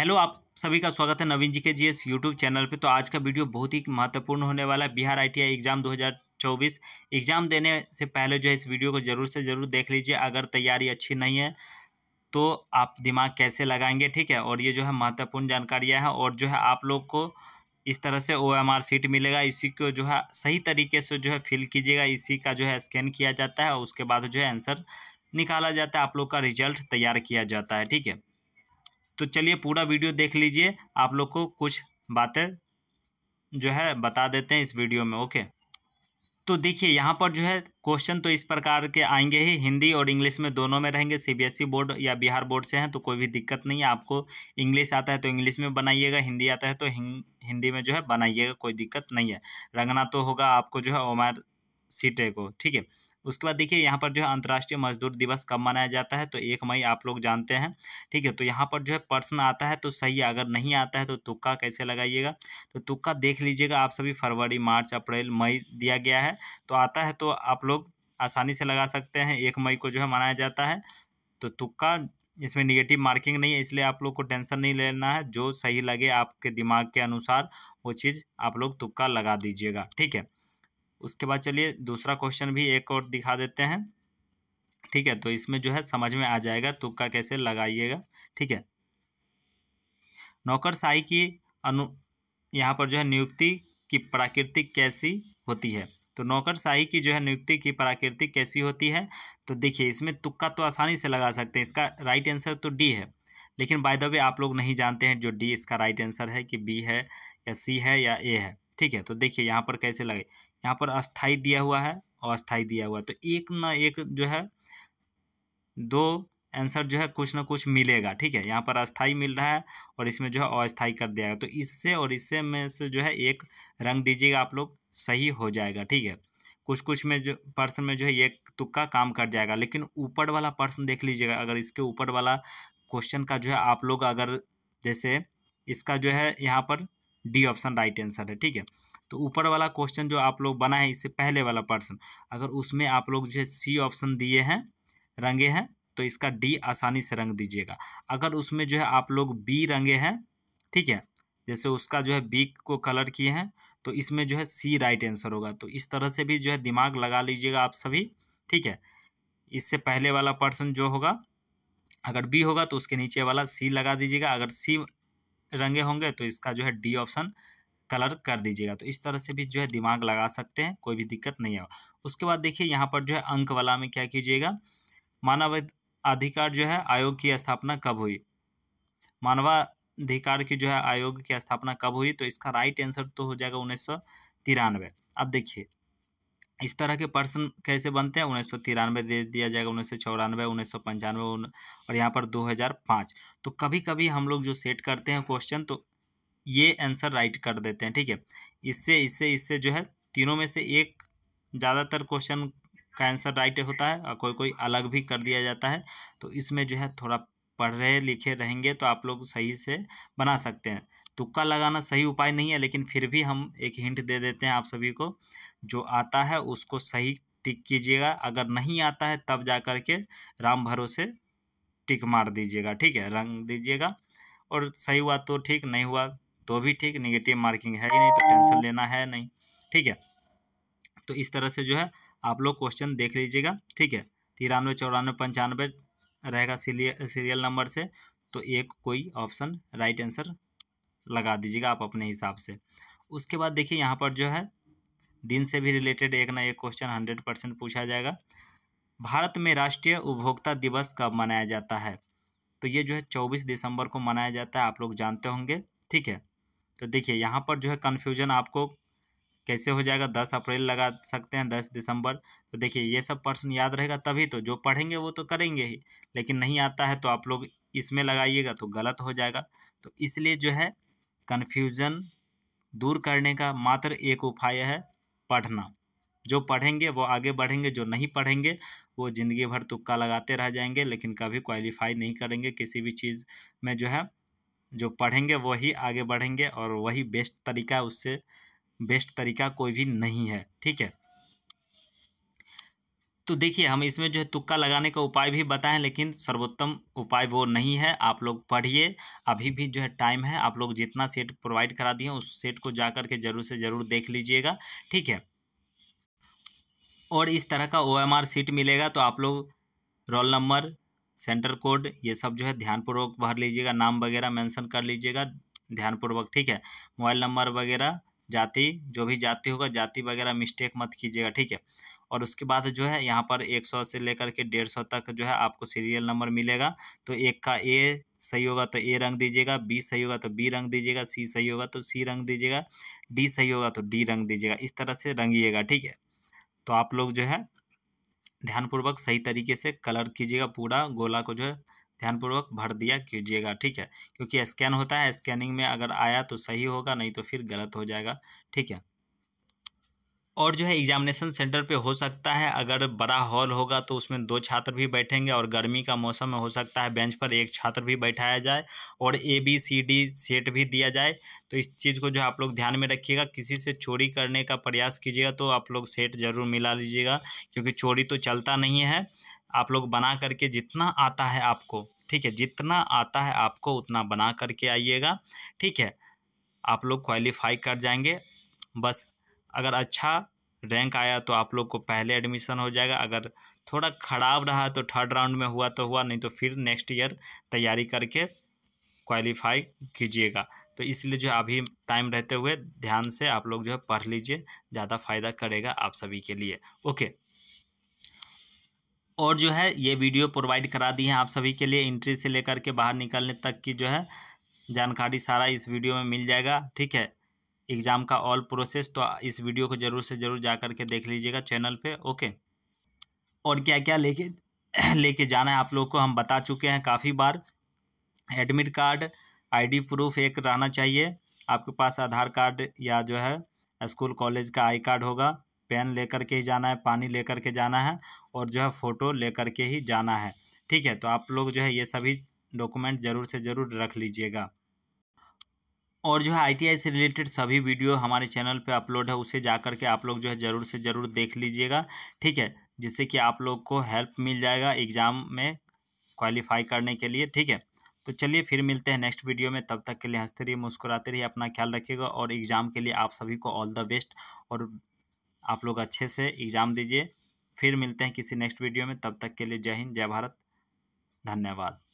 hello आप सभी का स्वागत है नवीन जी के जी एस यूट्यूब चैनल पे तो आज का वीडियो बहुत ही महत्वपूर्ण होने वाला है बिहार आईटीआई एग्ज़ाम 2024 एग्ज़ाम देने से पहले जो है इस वीडियो को ज़रूर से ज़रूर देख लीजिए अगर तैयारी अच्छी नहीं है तो आप दिमाग कैसे लगाएंगे ठीक है और ये जो है महत्वपूर्ण जानकारियाँ हैं और जो है आप लोग को इस तरह से ओ एम आर सीट मिलेगा इसी को जो है सही तरीके से जो है फिल कीजिएगा इसी का जो है स्कैन किया जाता है और उसके बाद जो है आंसर निकाला जाता है आप लोग का रिजल्ट तैयार किया जाता है ठीक है तो चलिए पूरा वीडियो देख लीजिए आप लोग को कुछ बातें जो है बता देते हैं इस वीडियो में ओके तो देखिए यहाँ पर जो है क्वेश्चन तो इस प्रकार के आएंगे ही हिंदी और इंग्लिश में दोनों में रहेंगे सीबीएसई बोर्ड या बिहार बोर्ड से हैं तो कोई भी दिक्कत नहीं है आपको इंग्लिश आता है तो इंग्लिश में बनाइएगा हिंदी आता है तो हिंदी में जो है बनाइएगा कोई दिक्कत नहीं है रंगना तो होगा आपको जो है ओमर सीटे को ठीक है उसके बाद देखिए यहाँ पर जो है अंतर्राष्ट्रीय मजदूर दिवस कब मनाया जाता है तो एक मई आप लोग जानते हैं ठीक है तो यहाँ पर जो है पर्सन आता है तो सही अगर नहीं आता है तो तुक्का कैसे लगाइएगा तो तुक्का देख लीजिएगा आप सभी फरवरी मार्च अप्रैल मई दिया गया है तो आता है तो आप लोग आसानी से लगा सकते हैं एक मई को जो है मनाया जाता है तो तुक्का इसमें निगेटिव मार्किंग नहीं है इसलिए आप लोग को टेंशन नहीं लेना है जो सही लगे आपके दिमाग के अनुसार वो चीज़ आप लोग तुक्का लगा दीजिएगा ठीक है उसके बाद चलिए दूसरा क्वेश्चन भी एक और दिखा देते हैं ठीक है तो इसमें जो है समझ में आ जाएगा तुक्का कैसे लगाइएगा ठीक है नौकरशाही की अनु यहाँ पर जो है नियुक्ति की प्राकृतिक कैसी होती है तो नौकरशाही की जो है नियुक्ति की प्राकृतिक कैसी होती है तो देखिए इसमें तुक्का तो आसानी से लगा सकते हैं इसका राइट आंसर तो डी है लेकिन बाय द वे आप लोग नहीं जानते हैं जो डी इसका राइट आंसर है कि बी है या सी है या ए है ठीक है तो देखिए यहाँ पर कैसे लगे यहाँ पर अस्थाई दिया हुआ है और अस्थाई दिया हुआ है तो एक ना एक जो है दो आंसर जो है कुछ ना कुछ मिलेगा ठीक है यहाँ पर अस्थाई मिल रहा है और इसमें जो है अस्थाई कर दिया गया तो इससे और इससे में से जो है एक रंग दीजिएगा आप लोग सही हो जाएगा ठीक है कुछ कुछ में जो पर्सन में जो है एक तुक्का काम कर जाएगा लेकिन ऊपर वाला पर्सन देख लीजिएगा अगर इसके ऊपर वाला क्वेश्चन का जो है आप लोग अगर जैसे इसका जो है यहाँ पर डी ऑप्शन राइट आंसर है ठीक है तो ऊपर वाला क्वेश्चन जो आप लोग बना है इससे पहले वाला पर्सन अगर उसमें आप लोग जो है सी ऑप्शन दिए हैं रंगे हैं तो इसका डी आसानी से रंग दीजिएगा अगर उसमें जो है आप लोग बी रंगे हैं ठीक है जैसे उसका जो है बी को कलर किए हैं तो इसमें जो है सी राइट आंसर होगा तो इस तरह से भी जो है दिमाग लगा लीजिएगा आप सभी ठीक है इससे पहले वाला पर्सन जो होगा अगर बी होगा तो उसके नीचे वाला सी लगा दीजिएगा अगर सी रंगे होंगे तो इसका जो है डी ऑप्शन कलर कर दीजिएगा तो इस तरह से भी जो है दिमाग लगा सकते हैं कोई भी दिक्कत नहीं होगा उसके बाद देखिए यहाँ पर जो है अंक वाला में क्या कीजिएगा मानव अधिकार जो है आयोग की स्थापना कब हुई मानवाधिकार की जो है आयोग की स्थापना कब हुई तो इसका राइट आंसर तो हो जाएगा उन्नीस अब देखिए इस तरह के पर्सन कैसे बनते हैं उन्नीस सौ तिरानवे दे दिया जाएगा उन्नीस सौ चौरानवे उन्नीस सौ पंचानवे और यहाँ पर दो हज़ार पाँच तो कभी कभी हम लोग जो सेट करते हैं क्वेश्चन तो ये आंसर राइट कर देते हैं ठीक है इससे इससे इससे जो है तीनों में से एक ज़्यादातर क्वेश्चन का आंसर राइट होता है और कोई कोई अलग भी कर दिया जाता है तो इसमें जो है थोड़ा पढ़ रहे लिखे रहेंगे तो आप लोग सही से बना सकते हैं तुक्का लगाना सही उपाय नहीं है लेकिन फिर भी हम एक हिंट दे देते हैं आप सभी को जो आता है उसको सही टिक कीजिएगा अगर नहीं आता है तब जा कर के राम भरोसे टिक मार दीजिएगा ठीक है रंग दीजिएगा और सही हुआ तो ठीक नहीं हुआ तो भी ठीक निगेटिव मार्किंग है ही नहीं तो टेंशन लेना है नहीं ठीक है तो इस तरह से जो है आप लोग क्वेश्चन देख लीजिएगा ठीक है तिरानवे चौरानवे पंचानवे रहेगा सीरियल नंबर से तो एक कोई ऑप्शन राइट आंसर लगा दीजिएगा आप अपने हिसाब से उसके बाद देखिए यहाँ पर जो है दिन से भी रिलेटेड एक ना एक क्वेश्चन हंड्रेड परसेंट पूछा जाएगा भारत में राष्ट्रीय उपभोक्ता दिवस कब मनाया जाता है तो ये जो है चौबीस दिसंबर को मनाया जाता है आप लोग जानते होंगे ठीक है तो देखिए यहाँ पर जो है कन्फ्यूजन आपको कैसे हो जाएगा दस अप्रैल लगा सकते हैं दस दिसंबर तो देखिए ये सब पर्सन याद रहेगा तभी तो जो पढ़ेंगे वो तो करेंगे ही लेकिन नहीं आता है तो आप लोग इसमें लगाइएगा तो गलत हो जाएगा तो इसलिए जो है कन्फ्यूज़न दूर करने का मात्र एक उपाय है पढ़ना जो पढ़ेंगे वो आगे बढ़ेंगे जो नहीं पढ़ेंगे वो ज़िंदगी भर तुक्का लगाते रह जाएंगे लेकिन कभी क्वालिफाई नहीं करेंगे किसी भी चीज़ में जो है जो पढ़ेंगे वही आगे बढ़ेंगे और वही बेस्ट तरीका उससे बेस्ट तरीका कोई भी नहीं है ठीक है तो देखिए हम इसमें जो है तुक्का लगाने का उपाय भी बताएं लेकिन सर्वोत्तम उपाय वो नहीं है आप लोग पढ़िए अभी भी जो है टाइम है आप लोग जितना सेट प्रोवाइड करा दिए उस सेट को जा करके ज़रूर से ज़रूर देख लीजिएगा ठीक है और इस तरह का ओ एम आर सीट मिलेगा तो आप लोग रोल नंबर सेंटर कोड ये सब जो है ध्यानपूर्वक भर लीजिएगा नाम वगैरह मेंशन कर लीजिएगा ध्यानपूर्वक ठीक है मोबाइल नंबर वगैरह जाति जो भी जाति होगा जाति वगैरह मिस्टेक मत कीजिएगा ठीक है और उसके बाद जो है यहाँ पर एक सौ से लेकर के डेढ़ सौ तक जो है आपको सीरियल नंबर मिलेगा तो एक का ए सही होगा तो ए रंग दीजिएगा बी सही होगा तो बी रंग दीजिएगा सी सही होगा तो सी रंग दीजिएगा डी सही होगा तो डी रंग दीजिएगा इस तरह से रंगिएगा ठीक है तो आप लोग जो है ध्यानपूर्वक सही तरीके से कलर कीजिएगा पूरा गोला को जो है ध्यानपूर्वक भर दिया कीजिएगा ठीक है क्योंकि स्कैन होता है स्कैनिंग में अगर आया तो सही होगा नहीं तो फिर गलत हो जाएगा ठीक है और जो है एग्जामिनेशन सेंटर पे हो सकता है अगर बड़ा हॉल होगा तो उसमें दो छात्र भी बैठेंगे और गर्मी का मौसम में हो सकता है बेंच पर एक छात्र भी बैठाया जाए और A B C D set भी दिया जाए तो इस चीज़ को जो आप लोग ध्यान में रखिएगा किसी से चोरी करने का प्रयास कीजिएगा तो आप लोग सेट ज़रूर मिला लीजिएगा क्योंकि चोरी तो चलता नहीं है आप लोग बना करके जितना आता है आपको ठीक है जितना आता है आपको उतना बना करके आइएगा ठीक है आप लोग क्वालिफाई कर जाएंगे बस अगर अच्छा रैंक आया तो आप लोग को पहले एडमिशन हो जाएगा अगर थोड़ा ख़राब रहा तो थर्ड राउंड में हुआ तो हुआ नहीं तो फिर नेक्स्ट ईयर तैयारी करके क्वालिफाई कीजिएगा तो इसलिए जो अभी टाइम रहते हुए ध्यान से आप लोग जो है पढ़ लीजिए ज़्यादा फ़ायदा करेगा आप सभी के लिए ओके और जो है ये वीडियो प्रोवाइड करा दी है आप सभी के लिए इंट्री से लेकर के बाहर निकलने तक की जो है जानकारी सारा इस वीडियो में मिल जाएगा ठीक है एग्ज़ाम का ऑल प्रोसेस तो इस वीडियो को ज़रूर से ज़रूर जा कर के देख लीजिएगा चैनल पे ओके और क्या क्या लेके लेके जाना है आप लोग को हम बता चुके हैं काफ़ी बार एडमिट कार्ड आईडी प्रूफ एक रहना चाहिए आपके पास आधार कार्ड या जो है स्कूल कॉलेज का आई कार्ड होगा पेन लेकर के ही जाना है पानी लेकर के जाना है और जो है फ़ोटो लेकर के ही जाना है ठीक है तो आप लोग जो है ये सभी डॉक्यूमेंट ज़रूर से ज़रूर रख लीजिएगा और जो है आईटीआई से रिलेटेड सभी वीडियो हमारे चैनल पे अपलोड है उसे जा कर के आप लोग जो है ज़रूर से ज़रूर देख लीजिएगा ठीक है जिससे कि आप लोग को हेल्प मिल जाएगा एग्ज़ाम में क्वालिफाई करने के लिए ठीक है तो चलिए फिर मिलते हैं नेक्स्ट वीडियो में तब तक के लिए हंसते रहिए मुस्कुराते रहिए अपना ख्याल रखिएगा और एग्ज़ाम के लिए आप सभी को ऑल द बेस्ट और आप लोग अच्छे से एग्ज़ाम दीजिए फिर मिलते हैं किसी नेक्स्ट वीडियो में तब तक के लिए जय हिंद जय भारत धन्यवाद